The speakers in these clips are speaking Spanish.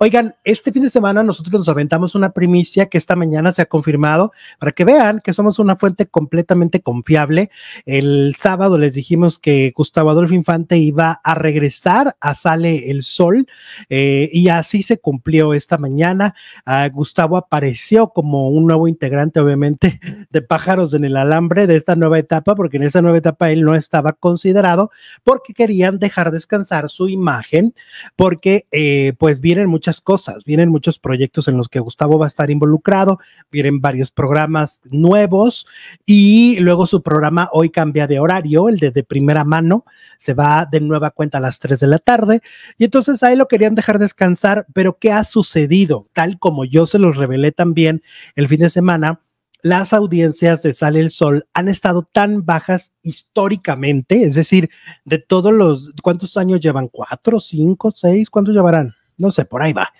Oigan, este fin de semana nosotros nos aventamos una primicia que esta mañana se ha confirmado para que vean que somos una fuente completamente confiable. El sábado les dijimos que Gustavo Adolfo Infante iba a regresar a Sale el Sol eh, y así se cumplió esta mañana. Ah, Gustavo apareció como un nuevo integrante, obviamente, de Pájaros en el Alambre de esta nueva etapa, porque en esta nueva etapa él no estaba considerado porque querían dejar descansar su imagen, porque eh, pues vienen muchos muchas cosas, vienen muchos proyectos en los que Gustavo va a estar involucrado, vienen varios programas nuevos y luego su programa hoy cambia de horario, el de, primera mano, se va de nueva cuenta a las 3 de la tarde y entonces ahí lo querían dejar descansar, pero ¿qué ha sucedido? Tal como yo se los revelé también el fin de semana, las audiencias de Sale el Sol han estado tan bajas históricamente, es decir, de todos los, ¿cuántos años llevan? ¿Cuatro, cinco, seis? ¿Cuántos llevarán? no sé, por ahí va.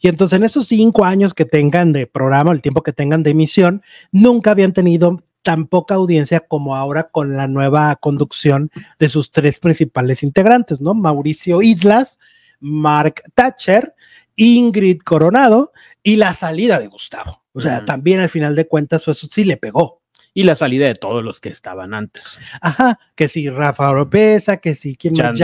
Y entonces en esos cinco años que tengan de programa, el tiempo que tengan de emisión, nunca habían tenido tan poca audiencia como ahora con la nueva conducción de sus tres principales integrantes, ¿no? Mauricio Islas, Mark Thatcher, Ingrid Coronado y la salida de Gustavo. O sea, también al final de cuentas eso sí le pegó y la salida de todos los que estaban antes. Ajá, que sí, Rafa Oropesa, que si quién más,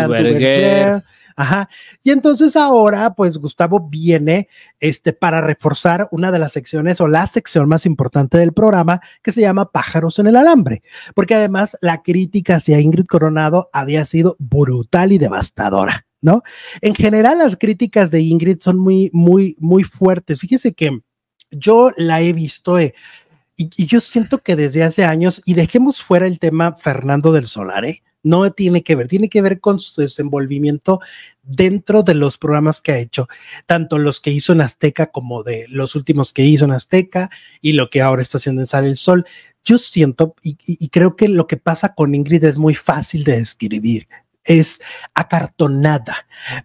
Ajá. Y entonces ahora, pues Gustavo viene este, para reforzar una de las secciones o la sección más importante del programa que se llama Pájaros en el Alambre, porque además la crítica hacia Ingrid Coronado había sido brutal y devastadora. ¿No? En general, las críticas de Ingrid son muy, muy, muy fuertes. Fíjese que yo la he visto, eh, y, yo siento que desde hace años, y dejemos fuera el tema Fernando del Solar, ¿eh? no tiene que ver, tiene que ver con su desenvolvimiento dentro de los programas que ha hecho, tanto los que hizo en Azteca como de los últimos que hizo en Azteca y lo que ahora está haciendo en Sale el Sol. Yo siento y creo que lo que pasa con Ingrid es muy fácil de describir, es acartonada.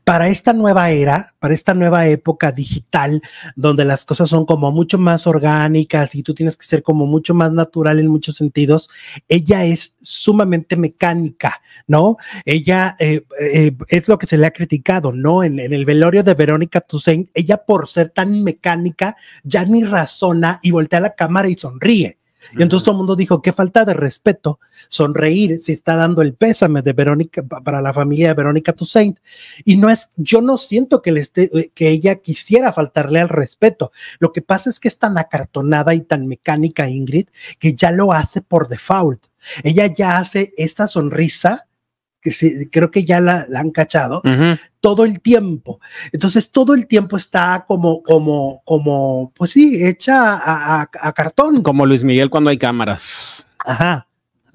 Para esta nueva era, para esta nueva época digital, donde las cosas son como mucho más orgánicas y tú tienes que ser como mucho más natural en muchos sentidos, ella es sumamente mecánica, ¿no? Ella eh, eh, es lo que se le ha criticado, ¿no? En, el velorio de Verónica Toussaint, ella por ser tan mecánica, ya ni razona y voltea a la cámara y sonríe. Y entonces todo el mundo dijo, qué falta de respeto, sonreír si está dando el pésame de Verónica para la familia de Verónica Toussaint. Y no es, yo no siento que, le esté, eh, que ella quisiera faltarle al respeto. Lo que pasa es que es tan acartonada y tan mecánica Ingrid que ya lo hace por default. Ella ya hace esta sonrisa que creo que ya la, han cachado, todo el tiempo. Entonces, todo el tiempo está como, como, como, pues sí, hecha a, cartón. Como Luis Miguel cuando hay cámaras. Ajá.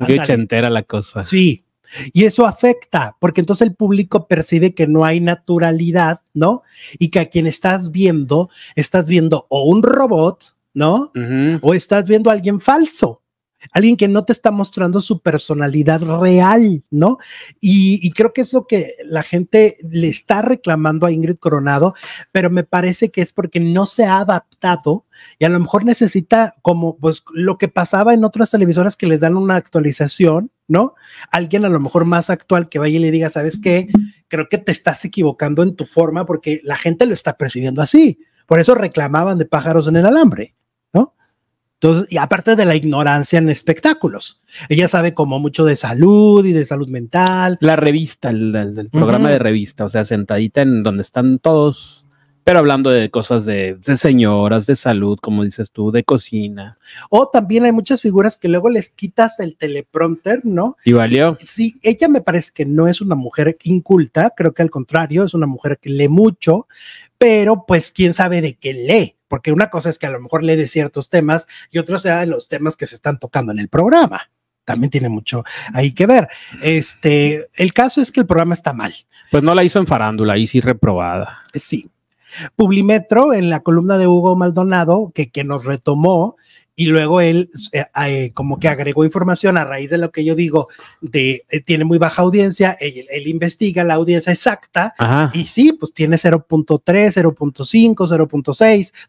Hecha entera la cosa. Sí. Y eso afecta, porque entonces el público percibe que no hay naturalidad, ¿no? Y que a quien estás viendo, estás viendo o un robot, ¿no? O estás viendo a alguien falso alguien que no te está mostrando su personalidad real, ¿no? Y, creo que es lo que la gente le está reclamando a Ingrid Coronado, pero me parece que es porque no se ha adaptado y a lo mejor necesita como pues lo que pasaba en otras televisoras que les dan una actualización, ¿no? Alguien a lo mejor más actual que vaya y le diga, ¿sabes qué? Creo que te estás equivocando en tu forma porque la gente lo está percibiendo así. Por eso reclamaban de pájaros en el alambre. Entonces, y aparte de la ignorancia en espectáculos, ella sabe como mucho de salud y de salud mental. La revista, el, programa de revista, o sea, sentadita en donde están todos, pero hablando de cosas de, de, señoras, de salud, como dices tú, de cocina. O también hay muchas figuras que luego les quitas el teleprompter, ¿no? Y valió. Sí, ella me parece que no es una mujer inculta, creo que al contrario, es una mujer que lee mucho, pero pues quién sabe de qué lee porque una cosa es que a lo mejor le de ciertos temas y otro sea de los temas que se están tocando en el programa. También tiene mucho ahí que ver. Este, el caso es que el programa está mal. Pues no la hizo en farándula, ahí sí reprobada. Sí. Publimetro, en la columna de Hugo Maldonado, que, que nos retomó, y luego él eh, eh, como que agregó información a raíz de lo que yo digo de eh, tiene muy baja audiencia, él, investiga la audiencia exacta y sí, pues tiene 0.3, 0.5, 0.6, o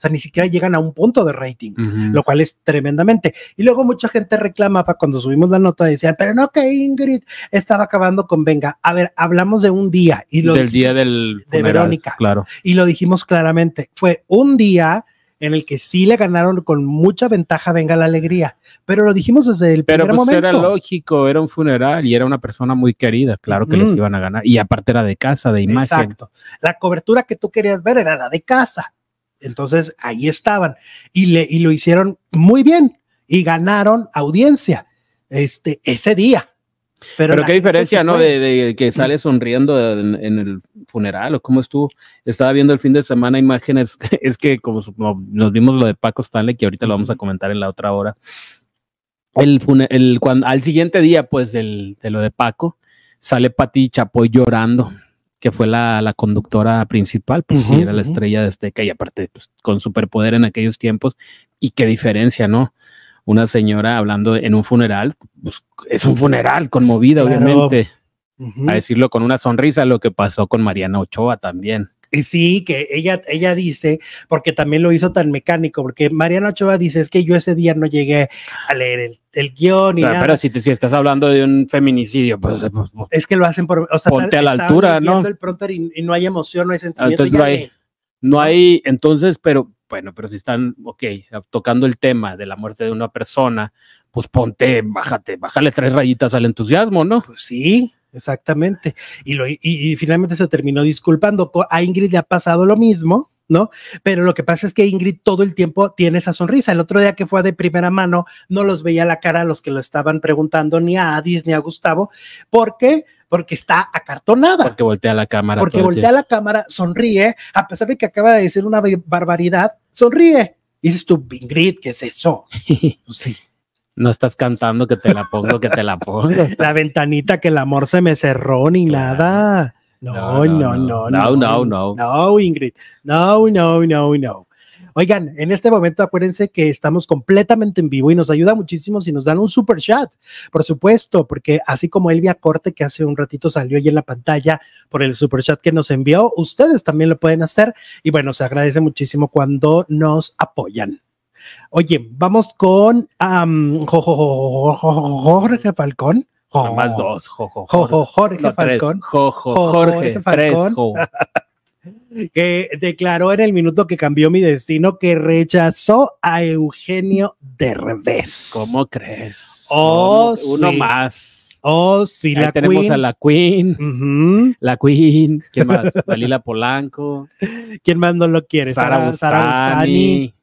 sea, ni siquiera llegan a un punto de rating, lo cual es tremendamente. Y luego mucha gente reclamaba cuando subimos la nota, decían, pero no que Ingrid estaba acabando con Venga, a ver, hablamos de un día y lo del día del de Verónica, claro. Y lo dijimos claramente, fue un día en el que sí le ganaron con mucha ventaja, venga la alegría. Pero lo dijimos desde el Pero primer pues, Era lógico, era un funeral y era una persona muy querida, claro que les iban a ganar. Y aparte era de casa, de imagen. Exacto. La cobertura que tú querías ver era la de casa. Entonces ahí estaban y, le, y lo hicieron muy bien y ganaron audiencia este, ese día. Pero, qué diferencia, ¿no? De, de, que sale sonriendo en, el funeral o cómo estuvo. Estaba viendo el fin de semana imágenes, es que como, nos vimos lo de Paco Stanley, que ahorita lo vamos a comentar en la otra hora. El, el cuando, al siguiente día, pues, de lo de Paco, sale Pati Chapoy llorando, que fue la, la conductora principal, pues sí, era la estrella de Azteca y aparte, pues, con superpoder en aquellos tiempos. Y qué diferencia, ¿no? una señora hablando en un funeral, pues, es un funeral conmovida, obviamente, a decirlo con una sonrisa, lo que pasó con Mariana Ochoa también. Eh, sí, que ella, ella dice, porque también lo hizo tan mecánico, porque Mariana Ochoa dice, es que yo ese día no llegué a leer el, guión y Pero si, si estás hablando de un feminicidio, pues, pues, pues es que lo hacen por, ponte a la altura, ¿no? no hay emoción, no hay sentimiento. no, hay, no hay, entonces, pero bueno, pero si están, ok, tocando el tema de la muerte de una persona, pues ponte, bájate, bájale tres rayitas al entusiasmo, ¿no? Pues sí, exactamente. Y, lo, y, y finalmente se terminó disculpando. A Ingrid le ha pasado lo mismo ¿no? Pero lo que pasa es que Ingrid todo el tiempo tiene esa sonrisa. El otro día que fue de primera mano, no los veía la cara a los que lo estaban preguntando, ni a Adis, ni a Gustavo, porque porque está acartonada. Porque voltea la cámara. Porque voltea la cámara, sonríe, a pesar de que acaba de decir una barbaridad, sonríe. Dices tú, Ingrid, ¿qué es eso? Pues sí. No estás cantando que te la pongo, que te la pongo. la ventanita que el amor se me cerró ni nada. No, no, no, no. No, no, no. Ingrid. No, no, no, no. Oigan, en este momento acuérdense que estamos completamente en vivo y nos ayuda muchísimo si nos dan un super chat, por supuesto, porque así como Elvia Corte, que hace un ratito salió ahí en la pantalla por el super chat que nos envió, ustedes también lo pueden hacer y bueno, se agradece muchísimo cuando nos apoyan. Oye, vamos con Jorge Falcón. Oh. más dos. Jo, jo, Jorge, Falcon Jorge, Jorge que declaró en el minuto que cambió mi destino que rechazó a Eugenio Derbez. ¿Cómo crees? Oh, uno, más. Oh, sí, la tenemos a la Queen. La Queen. ¿Quién más? Dalila Polanco. ¿Quién más no lo quiere? Sara, Bustani.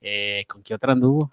Eh, ¿Con qué otra anduvo?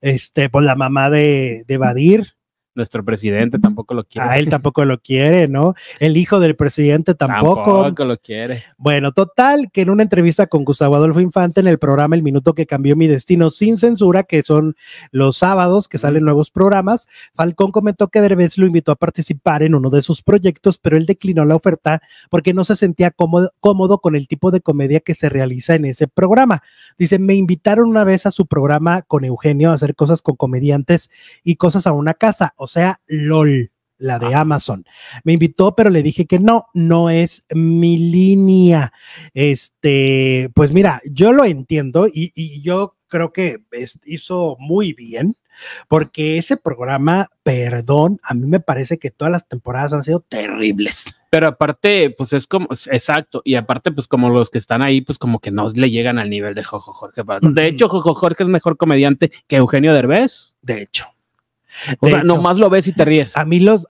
Este, por pues la mamá de, de Badir nuestro presidente tampoco lo quiere. Ah, él tampoco lo quiere, ¿no? El hijo del presidente tampoco. Tampoco lo quiere. Bueno, total, que en una entrevista con Gustavo Adolfo Infante en el programa El Minuto que Cambió Mi Destino sin censura, que son los sábados que salen nuevos programas, Falcón comentó que Derbez lo invitó a participar en uno de sus proyectos, pero él declinó la oferta porque no se sentía cómodo, cómodo con el tipo de comedia que se realiza en ese programa. Dice, me invitaron una vez a su programa con Eugenio a hacer cosas con comediantes y cosas a una casa, o sea, LOL, la de ah. Amazon. Me invitó, pero le dije que no, no es mi línea. Este, pues mira, yo lo entiendo y, yo creo que hizo muy bien, porque ese programa, perdón, a mí me parece que todas las temporadas han sido terribles. Pero aparte, pues es como, exacto, y aparte, pues como los que están ahí, pues como que no le llegan al nivel de Jojo Jorge. De hecho, Jojo Jorge es mejor comediante que Eugenio Derbez. De hecho. O sea, nomás lo ves y te ríes. A mí los,